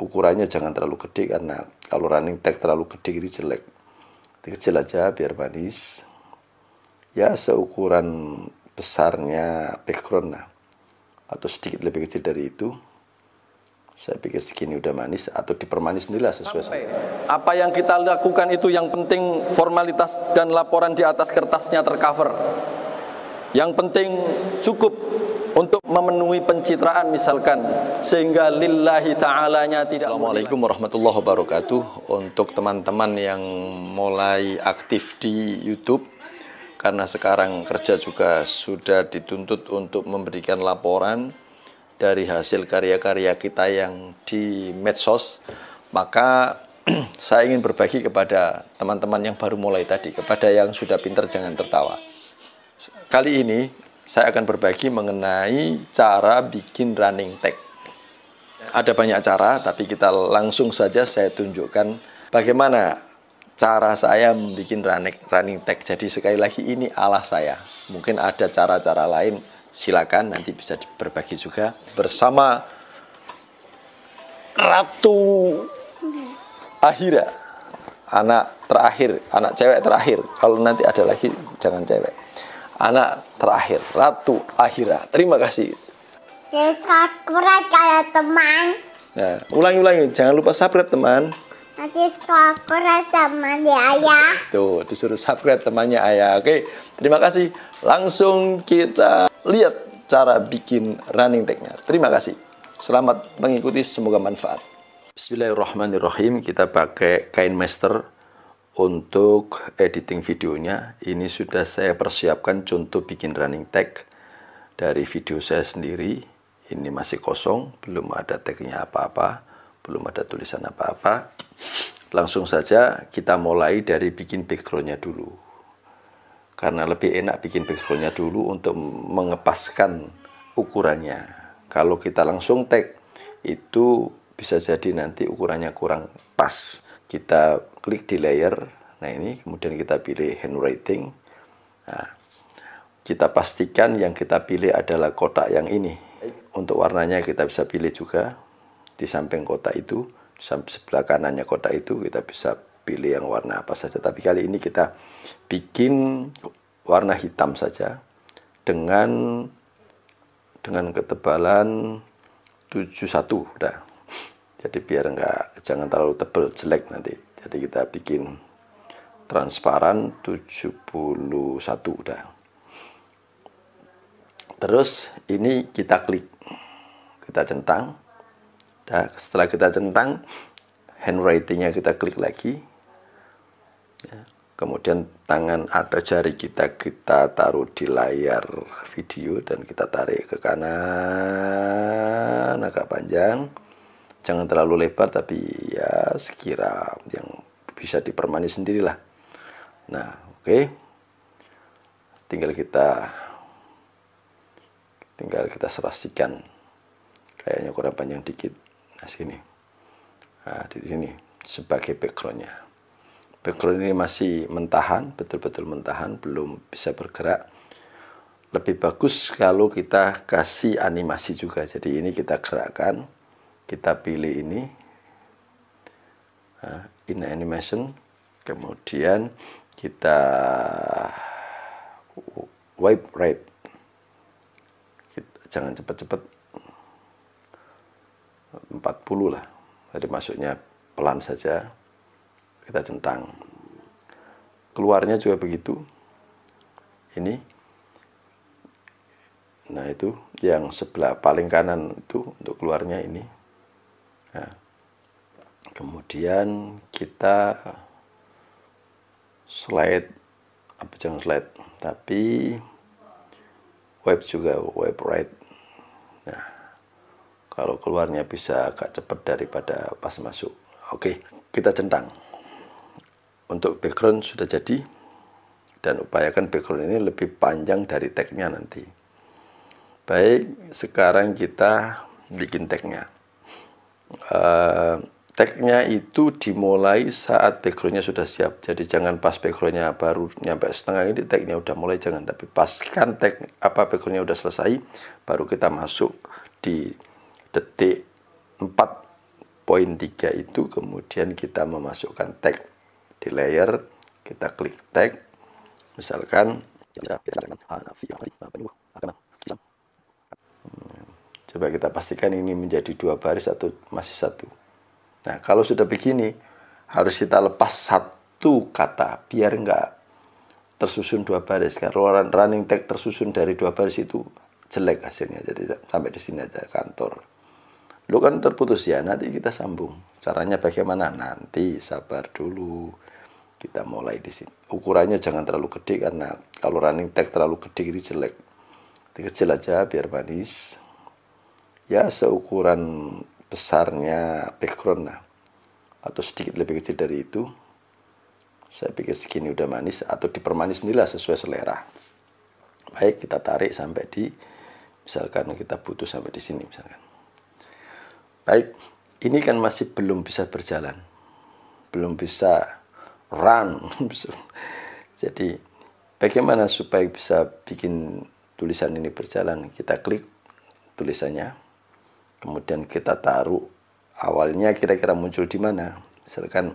ukurannya jangan terlalu gede karena kalau running tag terlalu gede ini jelek kecil aja biar manis ya seukuran besarnya background lah atau sedikit lebih kecil dari itu saya pikir segini udah manis atau dipermanis sendirilah sesuai Sampai. apa yang kita lakukan itu yang penting formalitas dan laporan di atas kertasnya tercover yang penting cukup untuk memenuhi pencitraan misalkan sehingga lillahi ta'alanya tidak Assalamualaikum warahmatullahi wabarakatuh untuk teman-teman yang mulai aktif di YouTube karena sekarang kerja juga sudah dituntut untuk memberikan laporan dari hasil karya-karya kita yang di medsos maka saya ingin berbagi kepada teman-teman yang baru mulai tadi kepada yang sudah pinter jangan tertawa kali ini saya akan berbagi mengenai cara bikin running tag. Ada banyak cara, tapi kita langsung saja saya tunjukkan bagaimana cara saya membuat running, running tag. Jadi sekali lagi ini alas saya. Mungkin ada cara-cara lain, silakan nanti bisa berbagi juga bersama Ratu Ahira, anak terakhir, anak cewek terakhir. Kalau nanti ada lagi jangan cewek anak terakhir, Ratu akhirah. Terima kasih. Subscribe kalau teman. Nah, ulangi-ulangi, jangan lupa subscribe teman. Nanti subscribe ya ayah. Tuh, disuruh subscribe temannya ayah. Oke, terima kasih. Langsung kita lihat cara bikin running tag-nya. Terima kasih. Selamat mengikuti, semoga manfaat. Bismillahirrahmanirrahim. Kita pakai kain master untuk editing videonya ini sudah saya persiapkan contoh bikin running tag dari video saya sendiri ini masih kosong belum ada tagnya apa-apa belum ada tulisan apa-apa langsung saja kita mulai dari bikin backgroundnya dulu karena lebih enak bikin backgroundnya dulu untuk mengepaskan ukurannya kalau kita langsung tag itu bisa jadi nanti ukurannya kurang pas kita klik di layer nah ini kemudian kita pilih handwriting nah, kita pastikan yang kita pilih adalah kotak yang ini untuk warnanya kita bisa pilih juga di samping kotak itu di sebelah kanannya kotak itu kita bisa pilih yang warna apa saja tapi kali ini kita bikin warna hitam saja dengan dengan ketebalan 71 udah jadi biar enggak jangan terlalu tebel jelek nanti jadi kita bikin transparan 71 udah terus ini kita klik kita centang nah, setelah kita centang handwritingnya kita klik lagi ya. kemudian tangan atau jari kita kita taruh di layar video dan kita tarik ke kanan agak panjang jangan terlalu lebar tapi ya sekira yang bisa dipermanis sendirilah nah oke okay. tinggal kita tinggal kita serasikan kayaknya kurang panjang dikit nah sini nah di sini sebagai backgroundnya background ini masih mentahan betul-betul mentahan belum bisa bergerak lebih bagus kalau kita kasih animasi juga jadi ini kita gerakkan kita pilih ini ah, in animation kemudian kita wipe right kita, jangan cepat-cepat 40 lah jadi masuknya pelan saja kita centang keluarnya juga begitu ini nah itu yang sebelah paling kanan itu untuk keluarnya ini Nah, kemudian kita slide apa jangan slide tapi web juga web right nah kalau keluarnya bisa agak cepat daripada pas masuk oke kita centang untuk background sudah jadi dan upayakan background ini lebih panjang dari tagnya nanti baik sekarang kita bikin tagnya uh, tagnya itu dimulai saat backgroundnya sudah siap jadi jangan pas backgroundnya baru nyampe setengah ini tagnya udah mulai jangan tapi paskan tag apa backgroundnya udah selesai baru kita masuk di detik 4.3 itu kemudian kita memasukkan tag di layer kita klik tag misalkan Coba kita pastikan ini menjadi dua baris atau masih satu. Nah, kalau sudah begini, harus kita lepas satu kata biar enggak tersusun dua baris. Kalau running tag tersusun dari dua baris itu jelek hasilnya. Jadi sampai di sini aja kantor. Lu kan terputus ya, nanti kita sambung. Caranya bagaimana? Nanti sabar dulu. Kita mulai di sini. Ukurannya jangan terlalu gede karena kalau running tag terlalu gede ini jelek. Kecil aja biar manis ya seukuran besarnya background lah atau sedikit lebih kecil dari itu saya pikir segini udah manis atau dipermanis inilah sesuai selera baik kita tarik sampai di misalkan kita butuh sampai di sini misalkan baik ini kan masih belum bisa berjalan belum bisa run jadi bagaimana supaya bisa bikin tulisan ini berjalan kita klik tulisannya kemudian kita taruh awalnya kira-kira muncul di mana misalkan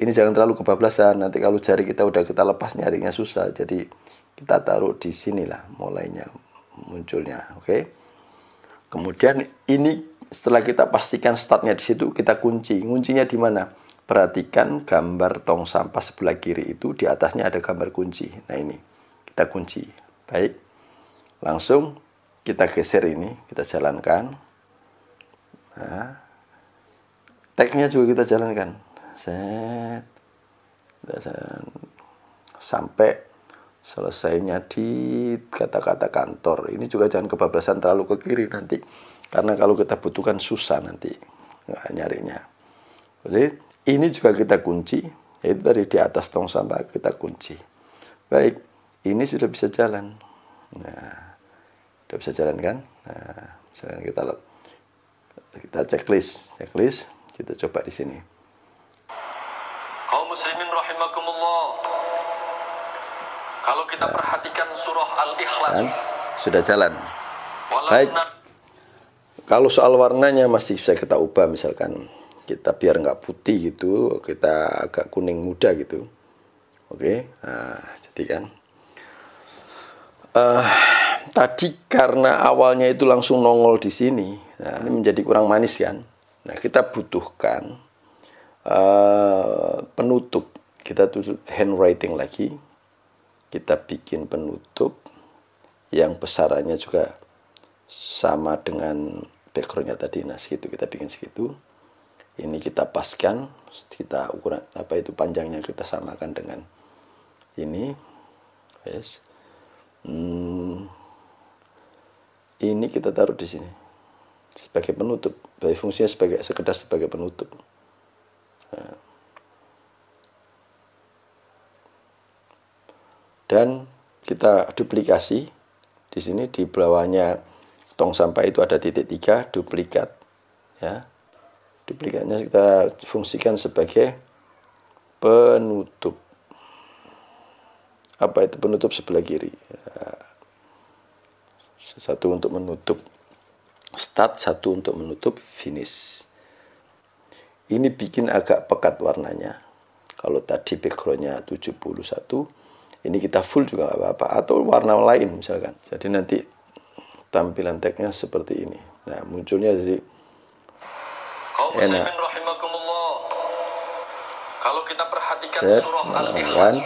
ini jangan terlalu kebablasan nanti kalau jari kita udah kita lepas nyarinya susah jadi kita taruh di sinilah mulainya munculnya oke okay? kemudian ini setelah kita pastikan startnya di situ kita kunci kuncinya di mana perhatikan gambar tong sampah sebelah kiri itu di atasnya ada gambar kunci nah ini kita kunci baik langsung kita geser ini kita jalankan ya. tagnya juga kita jalankan set dan sampai selesainya di kata-kata kantor ini juga jangan kebablasan terlalu ke kiri nanti karena kalau kita butuhkan susah nanti nah, nyarinya jadi ini juga kita kunci itu dari di atas tong sampah kita kunci baik ini sudah bisa jalan nah sudah bisa jalan kan nah misalnya kita lep kita checklist checklist kita coba di sini kaum muslimin rahimakumullah kalau kita nah. perhatikan surah al-ikhlas kan? sudah jalan baik kalau soal warnanya masih bisa kita ubah misalkan kita biar nggak putih gitu kita agak kuning muda gitu oke nah, jadi kan uh, tadi karena awalnya itu langsung nongol di sini, nah, ini menjadi kurang manis kan. Nah kita butuhkan uh, penutup. Kita tutup handwriting lagi. Kita bikin penutup yang besarannya juga sama dengan backgroundnya tadi. Nah segitu kita bikin segitu. Ini kita paskan, kita ukuran apa itu panjangnya kita samakan dengan ini. Yes Hmm. ini kita taruh di sini sebagai penutup, baik fungsinya sebagai sekedar sebagai penutup. Nah. Dan kita duplikasi di sini di bawahnya tong sampah itu ada titik tiga duplikat ya duplikatnya kita fungsikan sebagai penutup apa itu penutup sebelah kiri. Ya. Satu untuk menutup start, satu untuk menutup finish. Ini bikin agak pekat warnanya. Kalau tadi backgroundnya 71, ini kita full juga nggak apa-apa. Atau warna lain misalkan. Jadi nanti tampilan tagnya seperti ini. Nah, munculnya jadi enak. Kalau kita perhatikan surah Al-Ikhlas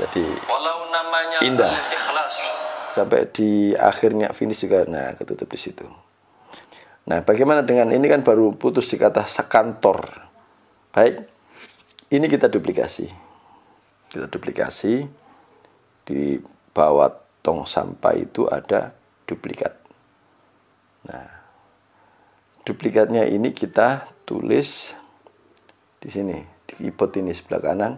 jadi Walau namanya indah. Ikhlas. Sampai di akhirnya finish juga nah ketutup di situ. Nah, bagaimana dengan ini kan baru putus di kata sekantor. Baik. Ini kita duplikasi. Kita duplikasi di bawah tong sampah itu ada duplikat. Nah, duplikatnya ini kita tulis di sini di keyboard ini sebelah kanan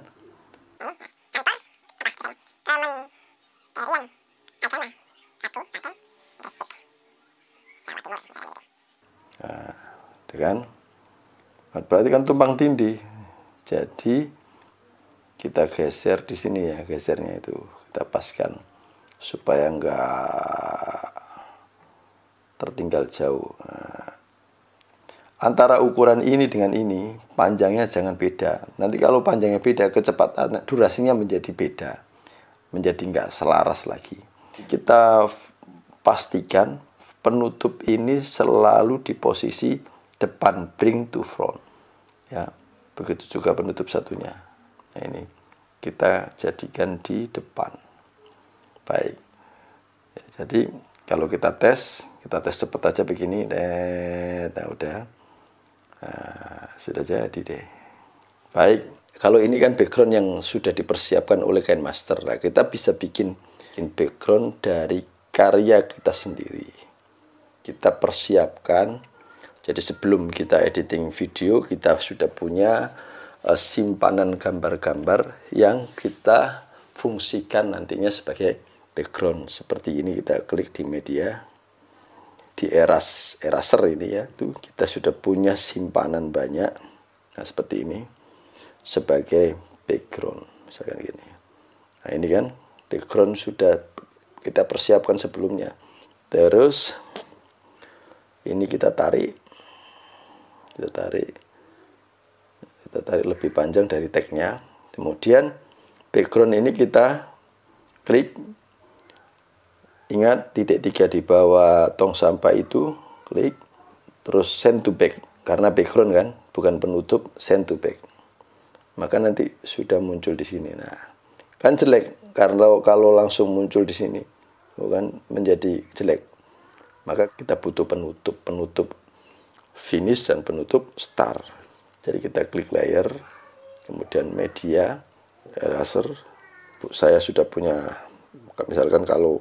kan nah, berarti kan tumpang tindih jadi kita geser di sini ya gesernya itu kita paskan supaya enggak tertinggal jauh nah, antara ukuran ini dengan ini panjangnya jangan beda nanti kalau panjangnya beda kecepatan durasinya menjadi beda menjadi enggak selaras lagi kita pastikan penutup ini selalu di posisi depan bring to front ya begitu juga penutup satunya nah, ini kita jadikan di depan baik ya, jadi kalau kita tes kita tes cepat aja begini deh nah, udah nah, sudah jadi deh baik kalau ini kan background yang sudah dipersiapkan oleh kain master nah kita bisa bikin, in background dari karya kita sendiri kita persiapkan jadi sebelum kita editing video, kita sudah punya uh, simpanan gambar-gambar yang kita fungsikan nantinya sebagai background. Seperti ini kita klik di media, di eras eraser ini ya, Itu kita sudah punya simpanan banyak. Nah seperti ini sebagai background, misalkan gini. Nah ini kan background sudah kita persiapkan sebelumnya. Terus ini kita tarik kita tarik kita tarik lebih panjang dari tagnya kemudian background ini kita klik ingat titik tiga di bawah tong sampah itu klik terus send to back karena background kan bukan penutup send to back maka nanti sudah muncul di sini nah kan jelek karena kalau langsung muncul di sini bukan menjadi jelek maka kita butuh penutup penutup finish dan penutup star. Jadi kita klik layer, kemudian media, eraser. Saya sudah punya, misalkan kalau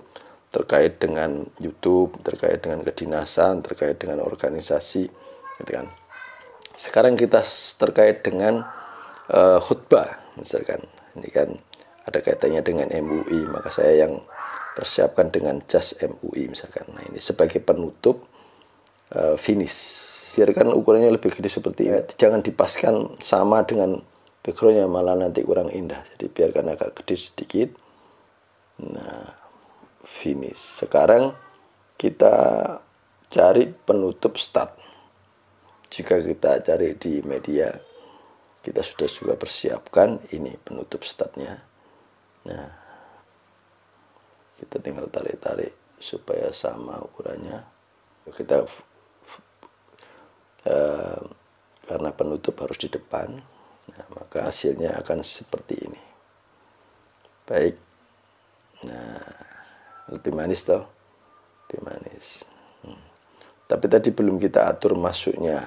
terkait dengan YouTube, terkait dengan kedinasan, terkait dengan organisasi, gitu kan. Sekarang kita terkait dengan uh, khutbah, misalkan. Ini kan ada kaitannya dengan MUI, maka saya yang persiapkan dengan jas MUI misalkan. Nah ini sebagai penutup uh, finish disiarkan ukurannya lebih gede seperti ini. Ya. Jangan dipaskan sama dengan backgroundnya malah nanti kurang indah. Jadi biarkan agak gede sedikit. Nah, finish. Sekarang kita cari penutup start. Jika kita cari di media, kita sudah juga persiapkan ini penutup startnya. Nah, kita tinggal tarik-tarik supaya sama ukurannya. Kita karena penutup harus di depan nah, maka hasilnya akan seperti ini baik nah lebih manis toh lebih manis hmm. tapi tadi belum kita atur masuknya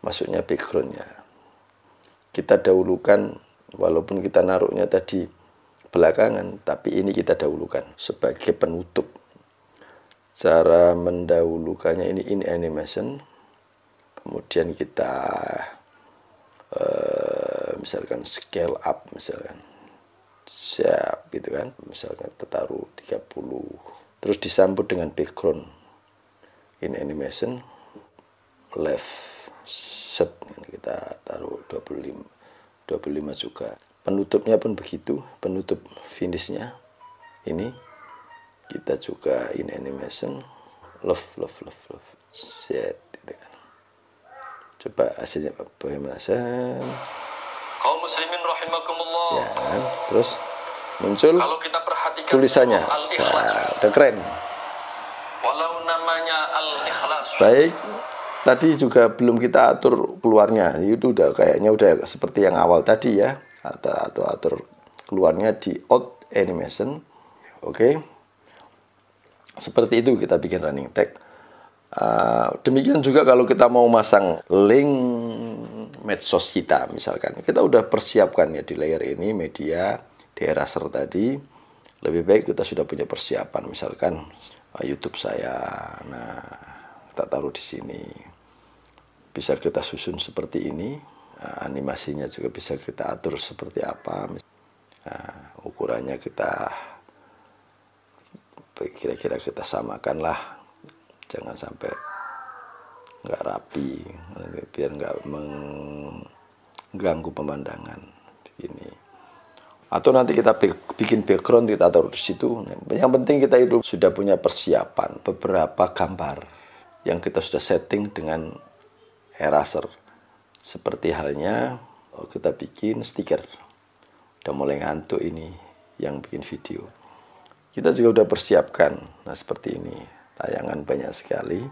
masuknya backgroundnya kita dahulukan walaupun kita naruhnya tadi belakangan tapi ini kita dahulukan sebagai penutup cara mendahulukannya ini in animation kemudian kita uh, misalkan scale up misalkan siap gitu kan misalkan kita taruh 30 terus disambut dengan background in animation left set kan? kita taruh 25 25 juga penutupnya pun begitu penutup finishnya ini kita juga in animation love love love love set gitu kan Coba hasilnya bagaimana? Kaum muslimin rahimakumullah. Ya, terus muncul Kalau kita perhatikan tulisannya. Sudah keren. Walau namanya Al-Ikhlas. Baik, tadi juga belum kita atur keluarnya. Itu udah kayaknya udah seperti yang awal tadi ya. Atau, atur, atur keluarnya di out animation. Oke. Okay. Seperti itu kita bikin running text Ah, demikian juga kalau kita mau masang link medsos kita misalkan kita udah persiapkan ya di layer ini media di eraser tadi lebih baik kita sudah punya persiapan misalkan uh, YouTube saya nah kita taruh di sini bisa kita susun seperti ini uh, animasinya juga bisa kita atur seperti apa uh, ukurannya kita kira-kira kita samakanlah jangan sampai nggak rapi biar nggak mengganggu pemandangan begini atau nanti kita bikin background kita taruh di situ yang penting kita itu sudah punya persiapan beberapa gambar yang kita sudah setting dengan eraser seperti halnya oh, kita bikin stiker udah mulai ngantuk ini yang bikin video kita juga sudah persiapkan nah seperti ini tayangan banyak sekali.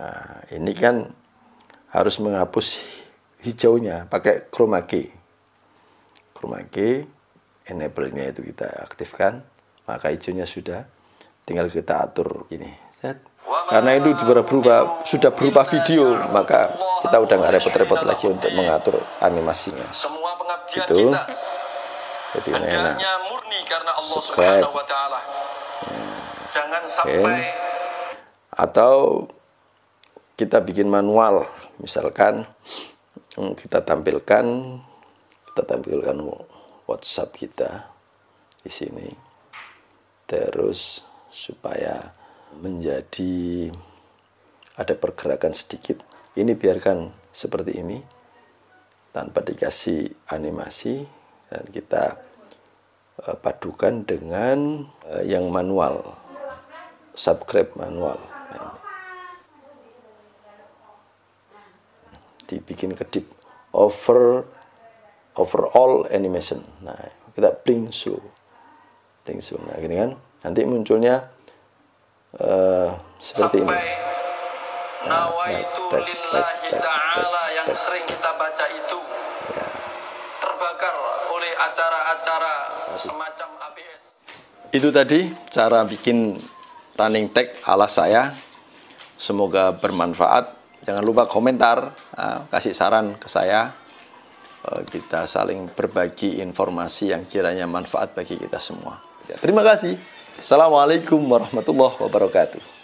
Nah, ini kan harus menghapus hijaunya pakai chroma key. Chroma key enable-nya itu kita aktifkan, maka hijaunya sudah tinggal kita atur ini. Karena itu berubah sudah berubah video, maka kita udah nggak repot-repot lagi untuk mengatur animasinya. itu. kita. Jadi enak. murni karena Allah Subhanahu wa taala Jangan sampai okay. Eh, atau kita bikin manual, misalkan hmm, kita tampilkan kita tampilkan WhatsApp kita di sini. Terus supaya menjadi ada pergerakan sedikit. Ini biarkan seperti ini tanpa dikasih animasi dan kita eh, padukan dengan eh, yang manual subscribe manual dibikin kedip over overall animation nah kita blink slow blink slow nah gini kan nanti munculnya uh, seperti Sampai ini nah, nawaitu nah, lillahi ta'ala yang sering kita baca itu ya. terbakar oleh acara-acara semacam ABS itu tadi cara bikin running tag ala saya. Semoga bermanfaat. Jangan lupa komentar, ah, kasih saran ke saya. Eh, kita saling berbagi informasi yang kiranya manfaat bagi kita semua. Ya, terima kasih. Assalamualaikum warahmatullahi wabarakatuh.